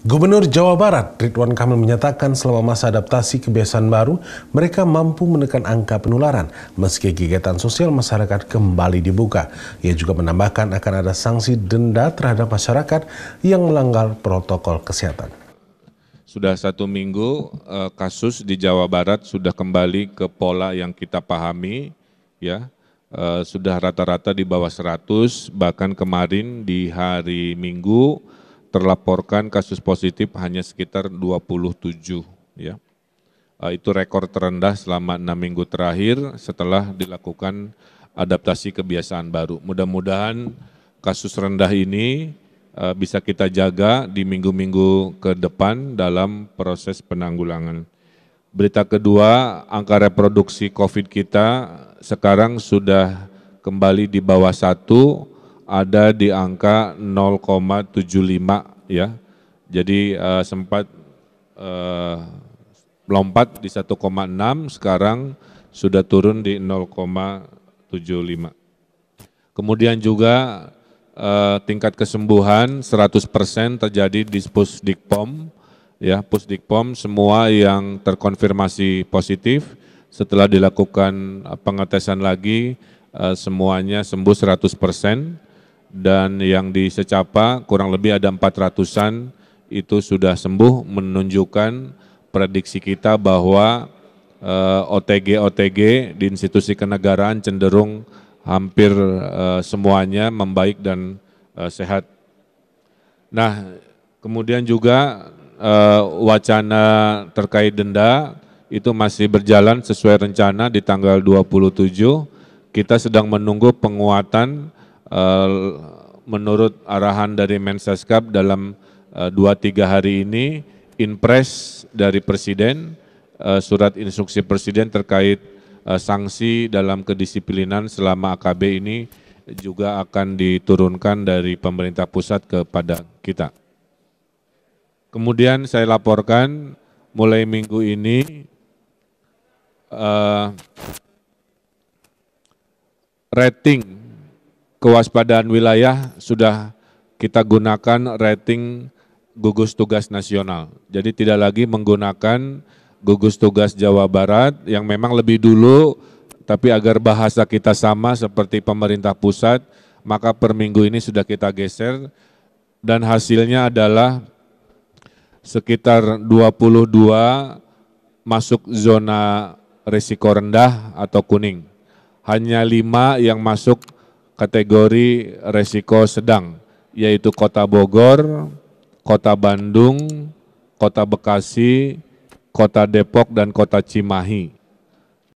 Gubernur Jawa Barat Ridwan Kamil menyatakan selama masa adaptasi kebiasaan baru, mereka mampu menekan angka penularan meski kegiatan sosial masyarakat kembali dibuka. Ia juga menambahkan akan ada sanksi denda terhadap masyarakat yang melanggar protokol kesehatan. Sudah satu minggu eh, kasus di Jawa Barat sudah kembali ke pola yang kita pahami, ya eh, sudah rata-rata di bawah 100, bahkan kemarin di hari Minggu terlaporkan kasus positif hanya sekitar 27 ya. Eh, itu rekor terendah selama enam minggu terakhir setelah dilakukan adaptasi kebiasaan baru. Mudah-mudahan kasus rendah ini eh, bisa kita jaga di minggu-minggu ke depan dalam proses penanggulangan. Berita kedua, angka reproduksi COVID kita sekarang sudah kembali di bawah satu, ada di angka 0,75 ya. Jadi uh, sempat uh, eh, melompat di 1,6 sekarang sudah turun di 0,75. Kemudian juga uh, tingkat kesembuhan 100% terjadi di Pusdikpom ya Pusdikpom semua yang terkonfirmasi positif setelah dilakukan pengetesan lagi semuanya sembuh 100% dan yang di secapa kurang lebih ada 400-an itu sudah sembuh menunjukkan prediksi kita bahwa eh, OTG-OTG di institusi kenegaraan cenderung hampir eh, semuanya membaik dan eh, sehat. Nah, kemudian juga wacana terkait denda itu masih berjalan sesuai rencana di tanggal 27. Kita sedang menunggu penguatan Eh, menurut arahan dari Menseskap dalam eh, dua tiga hari ini impres dari Presiden, eh, surat instruksi Presiden terkait sanksi dalam kedisiplinan selama AKB ini juga akan diturunkan dari pemerintah pusat kepada kita. Kemudian saya laporkan mulai minggu ini uh, rating kewaspadaan wilayah sudah kita gunakan rating gugus tugas nasional. Jadi tidak lagi menggunakan gugus tugas Jawa Barat yang memang lebih dulu tapi agar bahasa kita sama seperti pemerintah pusat, maka per minggu ini sudah kita geser dan hasilnya adalah sekitar 22 masuk zona risiko rendah atau kuning. Hanya lima yang masuk kategori resiko sedang, yaitu Kota Bogor, Kota Bandung, Kota Bekasi, Kota Depok, dan Kota Cimahi.